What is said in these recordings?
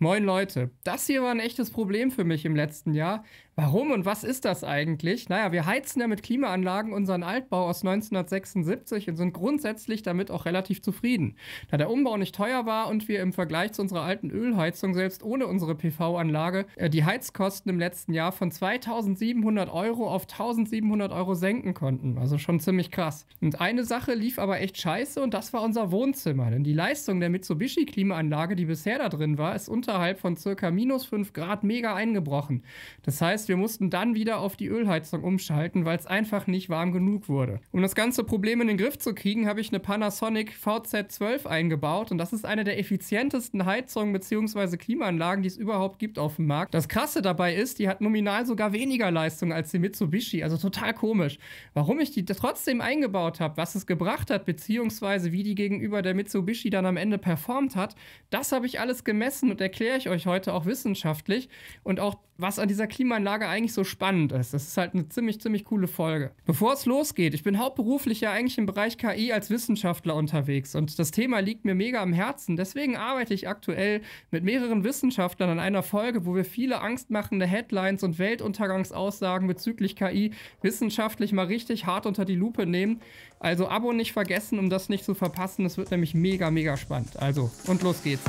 Moin Leute, das hier war ein echtes Problem für mich im letzten Jahr, Warum und was ist das eigentlich? Naja, wir heizen ja mit Klimaanlagen unseren Altbau aus 1976 und sind grundsätzlich damit auch relativ zufrieden. Da der Umbau nicht teuer war und wir im Vergleich zu unserer alten Ölheizung selbst ohne unsere PV-Anlage äh, die Heizkosten im letzten Jahr von 2700 Euro auf 1700 Euro senken konnten. Also schon ziemlich krass. Und eine Sache lief aber echt scheiße und das war unser Wohnzimmer. Denn die Leistung der Mitsubishi-Klimaanlage, die bisher da drin war, ist unterhalb von circa minus 5 Grad mega eingebrochen. Das heißt, heißt, wir mussten dann wieder auf die Ölheizung umschalten, weil es einfach nicht warm genug wurde. Um das ganze Problem in den Griff zu kriegen, habe ich eine Panasonic VZ12 eingebaut und das ist eine der effizientesten Heizungen bzw. Klimaanlagen, die es überhaupt gibt auf dem Markt. Das Krasse dabei ist, die hat nominal sogar weniger Leistung als die Mitsubishi, also total komisch. Warum ich die trotzdem eingebaut habe, was es gebracht hat, bzw. wie die gegenüber der Mitsubishi dann am Ende performt hat, das habe ich alles gemessen und erkläre ich euch heute auch wissenschaftlich und auch was an dieser Klimaanlage Frage eigentlich so spannend ist. Das ist halt eine ziemlich, ziemlich coole Folge. Bevor es losgeht, ich bin hauptberuflich ja eigentlich im Bereich KI als Wissenschaftler unterwegs und das Thema liegt mir mega am Herzen. Deswegen arbeite ich aktuell mit mehreren Wissenschaftlern an einer Folge, wo wir viele angstmachende Headlines und Weltuntergangsaussagen bezüglich KI wissenschaftlich mal richtig hart unter die Lupe nehmen. Also Abo nicht vergessen, um das nicht zu verpassen. Das wird nämlich mega, mega spannend. Also, und los geht's.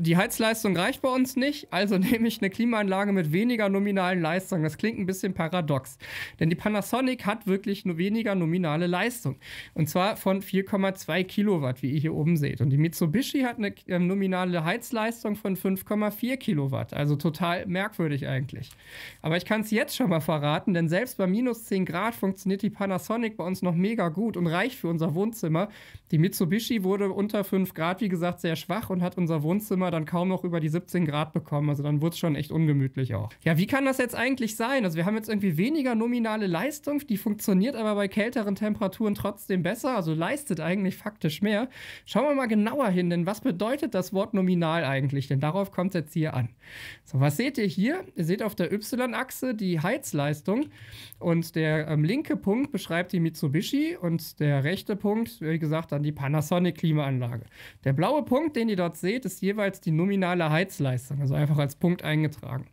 die Heizleistung reicht bei uns nicht, also nehme ich eine Klimaanlage mit weniger nominalen Leistungen. Das klingt ein bisschen paradox, denn die Panasonic hat wirklich nur weniger nominale Leistung. Und zwar von 4,2 Kilowatt, wie ihr hier oben seht. Und die Mitsubishi hat eine äh, nominale Heizleistung von 5,4 Kilowatt. Also total merkwürdig eigentlich. Aber ich kann es jetzt schon mal verraten, denn selbst bei minus 10 Grad funktioniert die Panasonic bei uns noch mega gut und reicht für unser Wohnzimmer. Die Mitsubishi wurde unter 5 Grad, wie gesagt, sehr schwach und hat unser Wohnzimmer Dezember dann kaum noch über die 17 Grad bekommen. Also dann wurde es schon echt ungemütlich auch. Ja, wie kann das jetzt eigentlich sein? Also wir haben jetzt irgendwie weniger nominale Leistung, die funktioniert aber bei kälteren Temperaturen trotzdem besser, also leistet eigentlich faktisch mehr. Schauen wir mal genauer hin, denn was bedeutet das Wort nominal eigentlich? Denn darauf kommt es jetzt hier an. So, was seht ihr hier? Ihr seht auf der Y-Achse die Heizleistung und der ähm, linke Punkt beschreibt die Mitsubishi und der rechte Punkt, wie gesagt, dann die Panasonic-Klimaanlage. Der blaue Punkt, den ihr dort seht, ist jeweils die nominale Heizleistung, also einfach als Punkt eingetragen.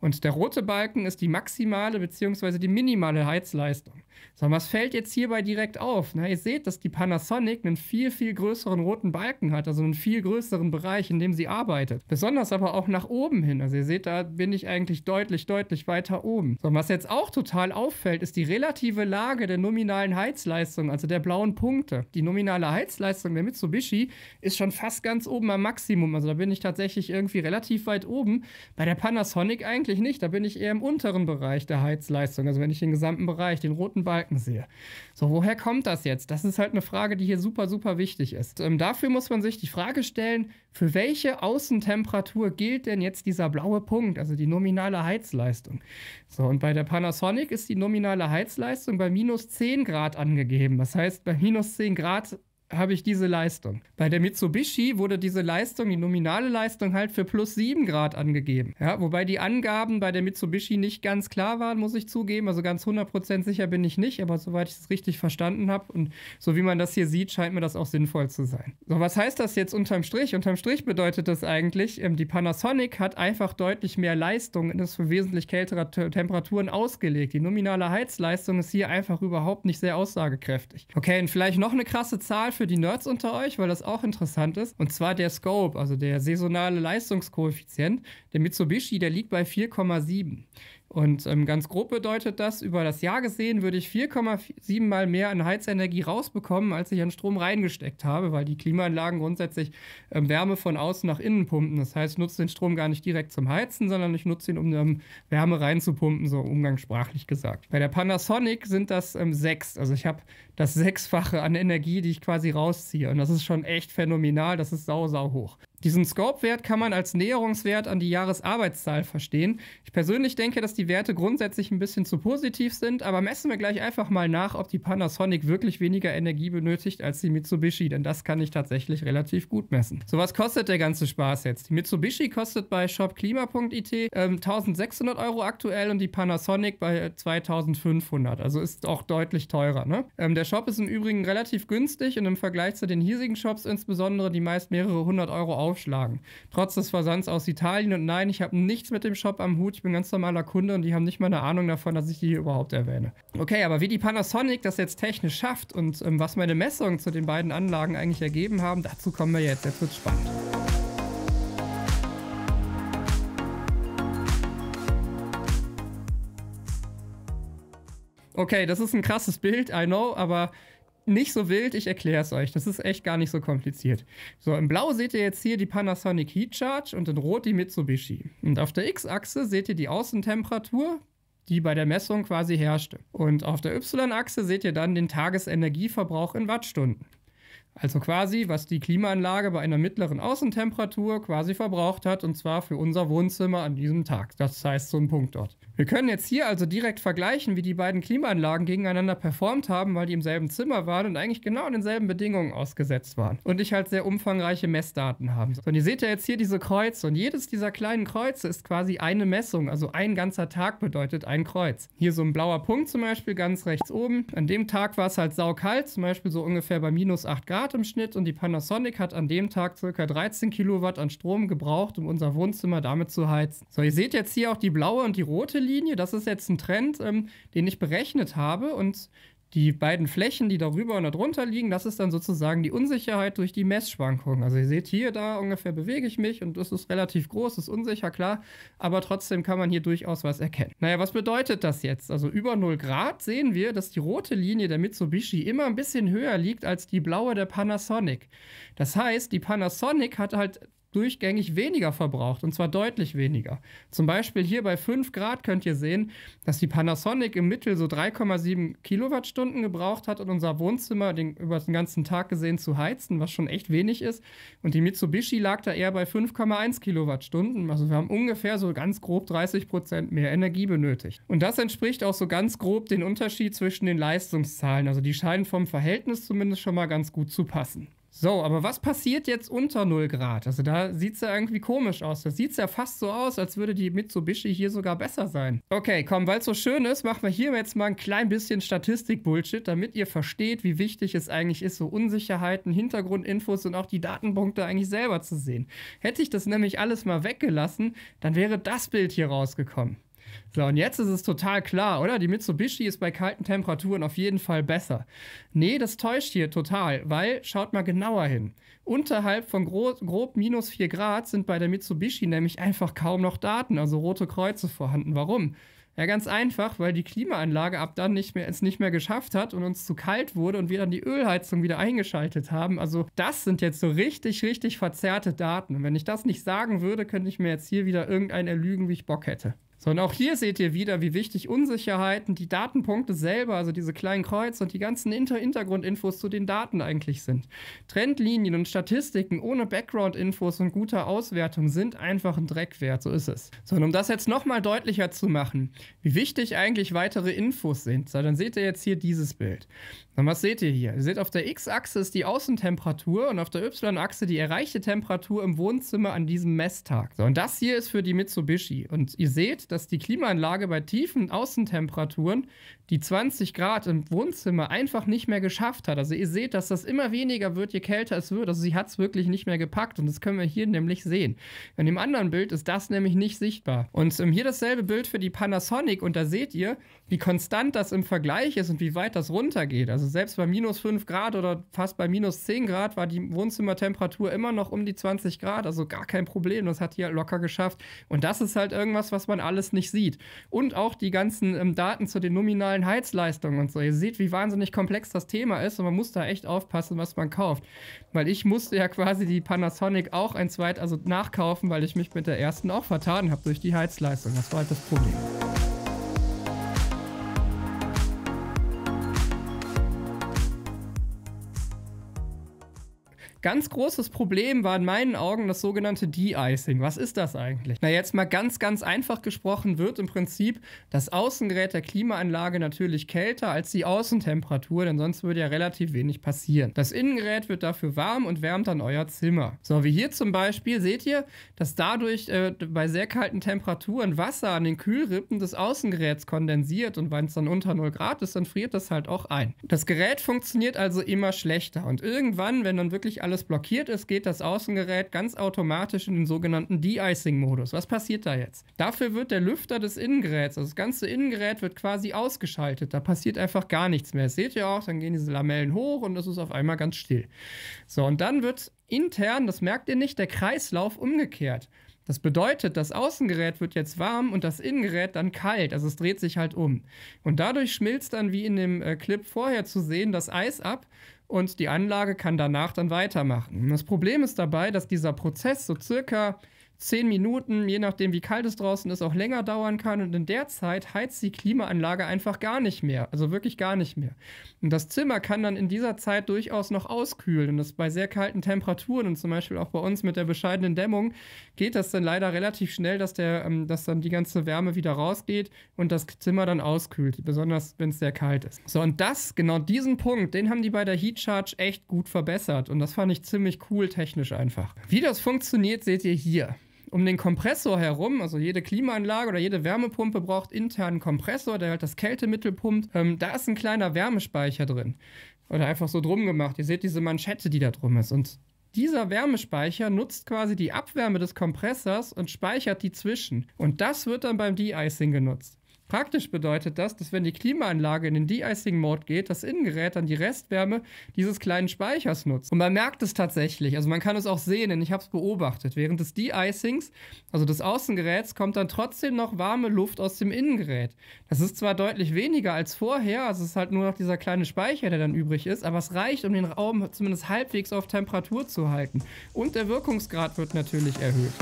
Und der rote Balken ist die maximale bzw. die minimale Heizleistung. Sondern was fällt jetzt hierbei direkt auf? Na, ihr seht, dass die Panasonic einen viel, viel größeren roten Balken hat, also einen viel größeren Bereich, in dem sie arbeitet. Besonders aber auch nach oben hin. Also ihr seht, da bin ich eigentlich deutlich, deutlich weiter oben. So, was jetzt auch total auffällt, ist die relative Lage der nominalen Heizleistung, also der blauen Punkte. Die nominale Heizleistung der Mitsubishi ist schon fast ganz oben am Maximum. Also da bin ich tatsächlich irgendwie relativ weit oben. Bei der Panasonic eigentlich nicht. Da bin ich eher im unteren Bereich der Heizleistung. Also wenn ich den gesamten Bereich, den roten roten Balken sehe. So, woher kommt das jetzt? Das ist halt eine Frage, die hier super, super wichtig ist. Ähm, dafür muss man sich die Frage stellen, für welche Außentemperatur gilt denn jetzt dieser blaue Punkt, also die nominale Heizleistung? So, und bei der Panasonic ist die nominale Heizleistung bei minus 10 Grad angegeben. Das heißt, bei minus 10 Grad habe ich diese Leistung. Bei der Mitsubishi wurde diese Leistung, die nominale Leistung, halt für plus 7 Grad angegeben. Ja, wobei die Angaben bei der Mitsubishi nicht ganz klar waren, muss ich zugeben. Also ganz 100% sicher bin ich nicht, aber soweit ich es richtig verstanden habe und so wie man das hier sieht, scheint mir das auch sinnvoll zu sein. So, was heißt das jetzt unterm Strich? Unterm Strich bedeutet das eigentlich, ähm, die Panasonic hat einfach deutlich mehr Leistung und ist für wesentlich kältere Temperaturen ausgelegt. Die nominale Heizleistung ist hier einfach überhaupt nicht sehr aussagekräftig. Okay, und vielleicht noch eine krasse Zahl für für die Nerds unter euch, weil das auch interessant ist. Und zwar der Scope, also der saisonale Leistungskoeffizient. Der Mitsubishi, der liegt bei 4,7. Und ähm, ganz grob bedeutet das, über das Jahr gesehen würde ich 4,7 mal mehr an Heizenergie rausbekommen, als ich an Strom reingesteckt habe, weil die Klimaanlagen grundsätzlich ähm, Wärme von außen nach innen pumpen. Das heißt, ich nutze den Strom gar nicht direkt zum Heizen, sondern ich nutze ihn, um ähm, Wärme reinzupumpen, so umgangssprachlich gesagt. Bei der Panasonic sind das ähm, sechs. Also ich habe das Sechsfache an Energie, die ich quasi rausziehe. Und das ist schon echt phänomenal. Das ist sau, sau hoch. Diesen Scope-Wert kann man als Näherungswert an die Jahresarbeitszahl verstehen. Ich persönlich denke, dass die Werte grundsätzlich ein bisschen zu positiv sind, aber messen wir gleich einfach mal nach, ob die Panasonic wirklich weniger Energie benötigt als die Mitsubishi, denn das kann ich tatsächlich relativ gut messen. So, was kostet der ganze Spaß jetzt? Die Mitsubishi kostet bei shopklima.it äh, 1600 Euro aktuell und die Panasonic bei 2500, also ist auch deutlich teurer. Ne? Ähm, der Shop ist im Übrigen relativ günstig und im Vergleich zu den hiesigen Shops insbesondere, die meist mehrere hundert Euro draufschlagen. Trotz des Versands aus Italien und nein, ich habe nichts mit dem Shop am Hut, ich bin ganz normaler Kunde und die haben nicht mal eine Ahnung davon, dass ich die hier überhaupt erwähne. Okay, aber wie die Panasonic das jetzt technisch schafft und ähm, was meine Messungen zu den beiden Anlagen eigentlich ergeben haben, dazu kommen wir jetzt. Jetzt wird's spannend. Okay, das ist ein krasses Bild, I know, aber nicht so wild, ich erkläre es euch. Das ist echt gar nicht so kompliziert. So, in Blau seht ihr jetzt hier die Panasonic Heat Charge und in Rot die Mitsubishi. Und auf der X-Achse seht ihr die Außentemperatur, die bei der Messung quasi herrschte. Und auf der Y-Achse seht ihr dann den Tagesenergieverbrauch in Wattstunden. Also quasi, was die Klimaanlage bei einer mittleren Außentemperatur quasi verbraucht hat, und zwar für unser Wohnzimmer an diesem Tag. Das heißt so ein Punkt dort. Wir können jetzt hier also direkt vergleichen, wie die beiden Klimaanlagen gegeneinander performt haben, weil die im selben Zimmer waren und eigentlich genau denselben Bedingungen ausgesetzt waren. Und ich halt sehr umfangreiche Messdaten haben. Und ihr seht ja jetzt hier diese Kreuze und jedes dieser kleinen Kreuze ist quasi eine Messung, also ein ganzer Tag bedeutet ein Kreuz. Hier so ein blauer Punkt zum Beispiel ganz rechts oben. An dem Tag war es halt saukalt, zum Beispiel so ungefähr bei minus 8 Grad. Grad im Schnitt und die Panasonic hat an dem Tag ca. 13 Kilowatt an Strom gebraucht, um unser Wohnzimmer damit zu heizen. So, ihr seht jetzt hier auch die blaue und die rote Linie. Das ist jetzt ein Trend, ähm, den ich berechnet habe und die beiden Flächen, die darüber und darunter liegen, das ist dann sozusagen die Unsicherheit durch die Messschwankungen. Also ihr seht hier, da ungefähr bewege ich mich und das ist relativ groß, ist unsicher, klar, aber trotzdem kann man hier durchaus was erkennen. Naja, was bedeutet das jetzt? Also über 0 Grad sehen wir, dass die rote Linie der Mitsubishi immer ein bisschen höher liegt als die blaue der Panasonic. Das heißt, die Panasonic hat halt durchgängig weniger verbraucht und zwar deutlich weniger. Zum Beispiel hier bei 5 Grad könnt ihr sehen, dass die Panasonic im Mittel so 3,7 Kilowattstunden gebraucht hat, um unser Wohnzimmer den, über den ganzen Tag gesehen zu heizen, was schon echt wenig ist. Und die Mitsubishi lag da eher bei 5,1 Kilowattstunden. Also wir haben ungefähr so ganz grob 30 Prozent mehr Energie benötigt. Und das entspricht auch so ganz grob den Unterschied zwischen den Leistungszahlen. Also die scheinen vom Verhältnis zumindest schon mal ganz gut zu passen. So, aber was passiert jetzt unter 0 Grad? Also da sieht es ja irgendwie komisch aus. Das sieht es ja fast so aus, als würde die Mitsubishi hier sogar besser sein. Okay, komm, weil es so schön ist, machen wir hier jetzt mal ein klein bisschen Statistik-Bullshit, damit ihr versteht, wie wichtig es eigentlich ist, so Unsicherheiten, Hintergrundinfos und auch die Datenpunkte eigentlich selber zu sehen. Hätte ich das nämlich alles mal weggelassen, dann wäre das Bild hier rausgekommen. So, und jetzt ist es total klar, oder? Die Mitsubishi ist bei kalten Temperaturen auf jeden Fall besser. Nee, das täuscht hier total, weil schaut mal genauer hin. Unterhalb von grob, grob minus 4 Grad sind bei der Mitsubishi nämlich einfach kaum noch Daten, also rote Kreuze vorhanden. Warum? Ja, ganz einfach, weil die Klimaanlage ab dann nicht mehr, es nicht mehr geschafft hat und uns zu kalt wurde und wir dann die Ölheizung wieder eingeschaltet haben. Also das sind jetzt so richtig, richtig verzerrte Daten. Und wenn ich das nicht sagen würde, könnte ich mir jetzt hier wieder irgendein erlügen, wie ich Bock hätte. Sondern auch hier seht ihr wieder, wie wichtig Unsicherheiten, die Datenpunkte selber, also diese kleinen Kreuze und die ganzen Inter Hintergrundinfos zu den Daten eigentlich sind. Trendlinien und Statistiken ohne Background-Infos und guter Auswertung sind einfach ein Dreck wert, so ist es. So, und um das jetzt nochmal deutlicher zu machen, wie wichtig eigentlich weitere Infos sind, so, dann seht ihr jetzt hier dieses Bild. Und was seht ihr hier? Ihr seht auf der X-Achse ist die Außentemperatur und auf der Y-Achse die erreichte Temperatur im Wohnzimmer an diesem Messtag. So, und das hier ist für die Mitsubishi. Und ihr seht, dass die Klimaanlage bei tiefen Außentemperaturen die 20 Grad im Wohnzimmer einfach nicht mehr geschafft hat. Also ihr seht, dass das immer weniger wird, je kälter es wird. Also sie hat es wirklich nicht mehr gepackt und das können wir hier nämlich sehen. In dem anderen Bild ist das nämlich nicht sichtbar. Und ähm, hier dasselbe Bild für die Panasonic und da seht ihr, wie konstant das im Vergleich ist und wie weit das runtergeht. Also selbst bei minus 5 Grad oder fast bei minus 10 Grad war die Wohnzimmertemperatur immer noch um die 20 Grad. Also gar kein Problem, das hat die halt locker geschafft. Und das ist halt irgendwas, was man alles alles nicht sieht. Und auch die ganzen ähm, Daten zu den nominalen Heizleistungen und so. Ihr seht, wie wahnsinnig komplex das Thema ist und man muss da echt aufpassen, was man kauft. Weil ich musste ja quasi die Panasonic auch ein zweites, also nachkaufen, weil ich mich mit der ersten auch vertan habe durch die Heizleistung. Das war halt das Problem. Ganz großes Problem war in meinen Augen das sogenannte De-Icing. Was ist das eigentlich? Na, jetzt mal ganz, ganz einfach gesprochen wird im Prinzip das Außengerät der Klimaanlage natürlich kälter als die Außentemperatur, denn sonst würde ja relativ wenig passieren. Das Innengerät wird dafür warm und wärmt dann euer Zimmer. So, wie hier zum Beispiel seht ihr, dass dadurch äh, bei sehr kalten Temperaturen Wasser an den Kühlrippen des Außengeräts kondensiert und wenn es dann unter 0 Grad ist, dann friert das halt auch ein. Das Gerät funktioniert also immer schlechter und irgendwann, wenn dann wirklich alle alles blockiert ist, geht das Außengerät ganz automatisch in den sogenannten De-Icing-Modus. Was passiert da jetzt? Dafür wird der Lüfter des Innengeräts, also das ganze Innengerät wird quasi ausgeschaltet. Da passiert einfach gar nichts mehr. Das seht ihr auch, dann gehen diese Lamellen hoch und es ist auf einmal ganz still. So, und dann wird intern, das merkt ihr nicht, der Kreislauf umgekehrt. Das bedeutet, das Außengerät wird jetzt warm und das Innengerät dann kalt. Also es dreht sich halt um. Und dadurch schmilzt dann, wie in dem äh, Clip vorher zu sehen, das Eis ab und die Anlage kann danach dann weitermachen. Das Problem ist dabei, dass dieser Prozess so circa zehn Minuten, je nachdem wie kalt es draußen ist, auch länger dauern kann. Und in der Zeit heizt die Klimaanlage einfach gar nicht mehr. Also wirklich gar nicht mehr. Und das Zimmer kann dann in dieser Zeit durchaus noch auskühlen. Und das bei sehr kalten Temperaturen und zum Beispiel auch bei uns mit der bescheidenen Dämmung geht das dann leider relativ schnell, dass, der, ähm, dass dann die ganze Wärme wieder rausgeht und das Zimmer dann auskühlt. Besonders wenn es sehr kalt ist. So, und das, genau diesen Punkt, den haben die bei der Heat Charge echt gut verbessert. Und das fand ich ziemlich cool technisch einfach. Wie das funktioniert, seht ihr hier um den Kompressor herum, also jede Klimaanlage oder jede Wärmepumpe braucht internen Kompressor, der halt das Kältemittel pumpt. Ähm, da ist ein kleiner Wärmespeicher drin. Oder einfach so drum gemacht. Ihr seht diese Manschette, die da drum ist. Und dieser Wärmespeicher nutzt quasi die Abwärme des Kompressors und speichert die zwischen. Und das wird dann beim De-Icing genutzt. Praktisch bedeutet das, dass wenn die Klimaanlage in den De-Icing-Mode geht, das Innengerät dann die Restwärme dieses kleinen Speichers nutzt. Und man merkt es tatsächlich, also man kann es auch sehen, denn ich habe es beobachtet. Während des De-Icings, also des Außengeräts, kommt dann trotzdem noch warme Luft aus dem Innengerät. Das ist zwar deutlich weniger als vorher, also es ist halt nur noch dieser kleine Speicher, der dann übrig ist, aber es reicht, um den Raum zumindest halbwegs auf Temperatur zu halten. Und der Wirkungsgrad wird natürlich erhöht.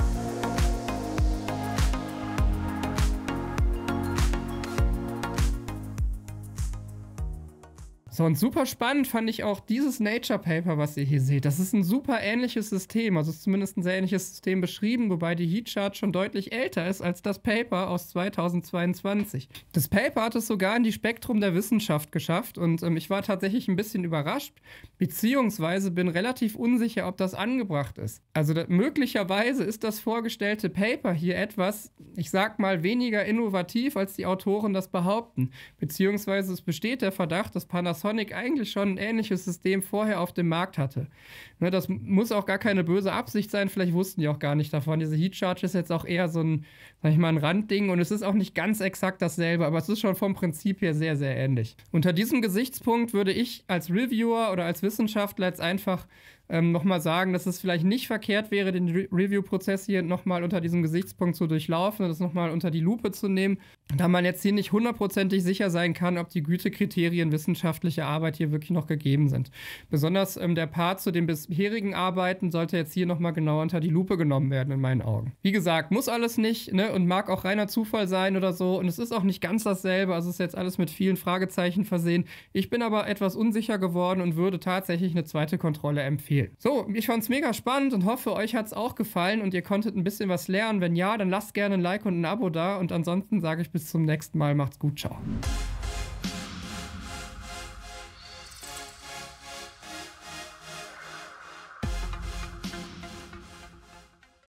So, und super spannend fand ich auch dieses Nature Paper, was ihr hier seht. Das ist ein super ähnliches System, also ist zumindest ein sehr ähnliches System beschrieben, wobei die Heat Chart schon deutlich älter ist als das Paper aus 2022. Das Paper hat es sogar in die Spektrum der Wissenschaft geschafft und ähm, ich war tatsächlich ein bisschen überrascht, beziehungsweise bin relativ unsicher, ob das angebracht ist. Also da, möglicherweise ist das vorgestellte Paper hier etwas, ich sag mal, weniger innovativ, als die Autoren das behaupten, beziehungsweise es besteht der Verdacht, dass Panasonic Sonic eigentlich schon ein ähnliches System vorher auf dem Markt hatte. Ne, das muss auch gar keine böse Absicht sein, vielleicht wussten die auch gar nicht davon. Diese Heat Charge ist jetzt auch eher so ein, sag ich mal, ein Randding und es ist auch nicht ganz exakt dasselbe, aber es ist schon vom Prinzip her sehr, sehr ähnlich. Unter diesem Gesichtspunkt würde ich als Reviewer oder als Wissenschaftler jetzt einfach ähm, nochmal sagen, dass es vielleicht nicht verkehrt wäre, den Re Review-Prozess hier nochmal unter diesem Gesichtspunkt zu durchlaufen und das nochmal unter die Lupe zu nehmen, da man jetzt hier nicht hundertprozentig sicher sein kann, ob die Gütekriterien wissenschaftlicher Arbeit hier wirklich noch gegeben sind. Besonders ähm, der Part zu den bisherigen Arbeiten sollte jetzt hier nochmal genau unter die Lupe genommen werden, in meinen Augen. Wie gesagt, muss alles nicht ne? und mag auch reiner Zufall sein oder so und es ist auch nicht ganz dasselbe, also ist jetzt alles mit vielen Fragezeichen versehen. Ich bin aber etwas unsicher geworden und würde tatsächlich eine zweite Kontrolle empfehlen. Spiel. So, ich fand's mega spannend und hoffe, euch hat's auch gefallen und ihr konntet ein bisschen was lernen. Wenn ja, dann lasst gerne ein Like und ein Abo da und ansonsten sage ich bis zum nächsten Mal. Macht's gut, ciao.